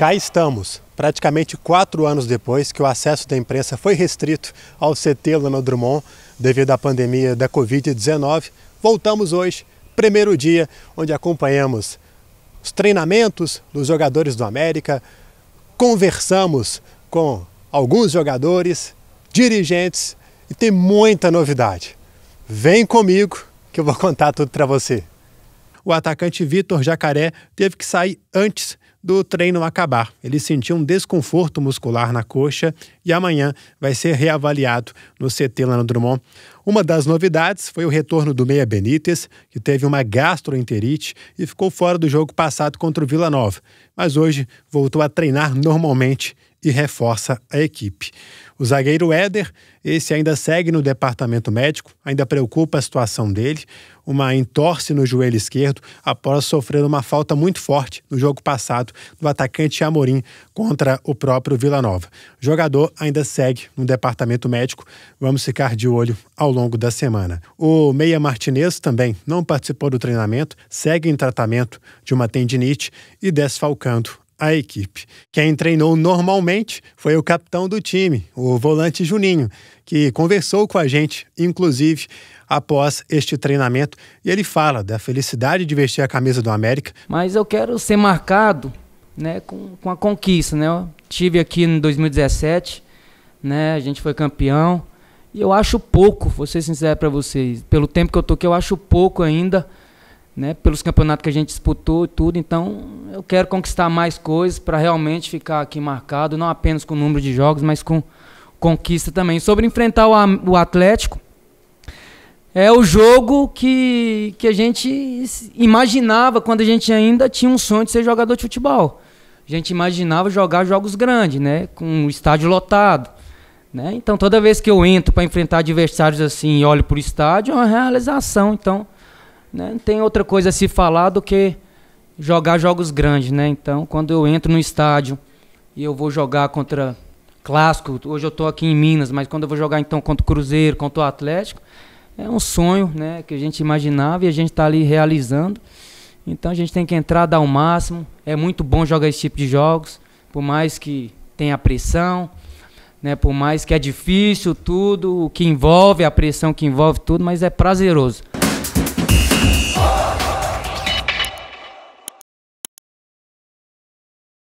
Cá estamos, praticamente quatro anos depois que o acesso da imprensa foi restrito ao CT Lana Drummond devido à pandemia da Covid-19. Voltamos hoje, primeiro dia, onde acompanhamos os treinamentos dos jogadores do América, conversamos com alguns jogadores, dirigentes e tem muita novidade. Vem comigo que eu vou contar tudo para você o atacante Vitor Jacaré teve que sair antes do treino acabar. Ele sentiu um desconforto muscular na coxa e amanhã vai ser reavaliado no CT lá no Drummond. Uma das novidades foi o retorno do Meia Benítez, que teve uma gastroenterite e ficou fora do jogo passado contra o Vila Nova, mas hoje voltou a treinar normalmente e reforça a equipe. O zagueiro Éder, esse ainda segue no departamento médico, ainda preocupa a situação dele, uma entorse no joelho esquerdo após sofrer uma falta muito forte no jogo passado do atacante Amorim contra o próprio Vila Nova. O jogador ainda segue no departamento médico, vamos ficar de olho ao longo da semana. O Meia Martinez também não participou do treinamento, segue em tratamento de uma tendinite e desfalcando a equipe. Quem treinou normalmente foi o capitão do time, o volante Juninho, que conversou com a gente, inclusive após este treinamento, e ele fala da felicidade de vestir a camisa do América. Mas eu quero ser marcado né, com, com a conquista. Né? Eu tive aqui em 2017, né, a gente foi campeão, e eu acho pouco, vou ser sincero para vocês, pelo tempo que eu estou aqui, eu acho pouco ainda né, pelos campeonatos que a gente disputou e tudo. Então, eu quero conquistar mais coisas para realmente ficar aqui marcado, não apenas com o número de jogos, mas com conquista também. Sobre enfrentar o, o Atlético, é o jogo que, que a gente imaginava quando a gente ainda tinha um sonho de ser jogador de futebol. A gente imaginava jogar jogos grandes, né, com o estádio lotado. Né? Então, toda vez que eu entro para enfrentar adversários assim e olho para o estádio, é uma realização. Então, né? Não tem outra coisa a se falar do que jogar jogos grandes, né? Então, quando eu entro no estádio e eu vou jogar contra clássico, hoje eu estou aqui em Minas, mas quando eu vou jogar então contra o Cruzeiro, contra o Atlético, é um sonho, né, que a gente imaginava e a gente está ali realizando. Então a gente tem que entrar, dar o máximo. É muito bom jogar esse tipo de jogos, por mais que tenha pressão, né, por mais que é difícil tudo, o que envolve a pressão que envolve tudo, mas é prazeroso.